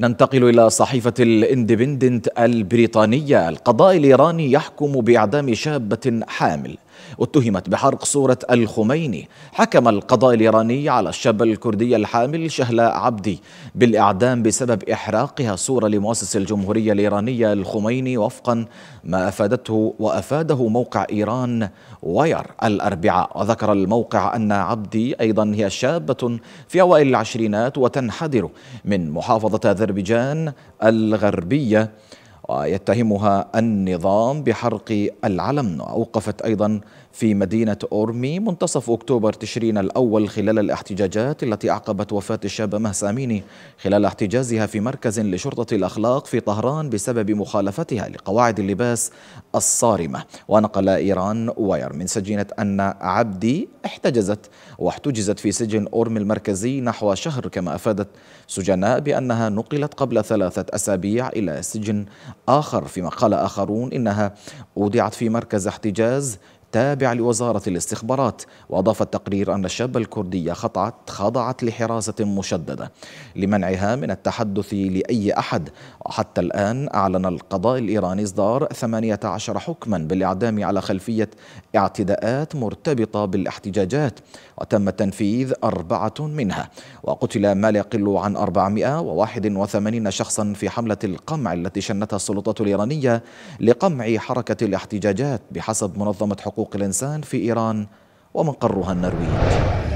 ننتقل إلى صحيفة الاندبندنت البريطانية القضاء الإيراني يحكم بإعدام شابة حامل اتهمت بحرق صورة الخميني حكم القضاء الإيراني على الشابة الكردية الحامل شهلاء عبدي بالإعدام بسبب إحراقها صورة لمؤسس الجمهورية الإيرانية الخميني وفقا ما أفادته وأفاده موقع إيران وير الأربعاء وذكر الموقع أن عبدي أيضا هي شابة في أوائل العشرينات وتنحدر من محافظة ذر أذربيجان الغربية ويتهمها النظام بحرق العلم وأوقفت أيضا في مدينة أورمي منتصف أكتوبر تشرين الأول خلال الاحتجاجات التي أعقبت وفاة الشابة مهسا أميني خلال احتجازها في مركز لشرطة الأخلاق في طهران بسبب مخالفتها لقواعد اللباس الصارمة ونقل إيران واير من سجينة أن عبدي احتجزت واحتجزت في سجن أورمي المركزي نحو شهر كما أفادت سجناء بأنها نقلت قبل ثلاثة أسابيع إلى سجن آخر فيما قال آخرون إنها أودعت في مركز احتجاز التابع لوزارة الاستخبارات وأضاف التقرير أن الشابة الكردية خطعت خضعت لحراسة مشددة لمنعها من التحدث لأي أحد وحتى الآن أعلن القضاء الإيراني إصدار 18 حكما بالإعدام على خلفية اعتداءات مرتبطة بالاحتجاجات وتم تنفيذ أربعة منها وقتل ما لا يقل عن 481 شخصا في حملة القمع التي شنتها السلطات الإيرانية لقمع حركة الاحتجاجات بحسب منظمة حقوق حقوق الإنسان في إيران ومقرها النرويج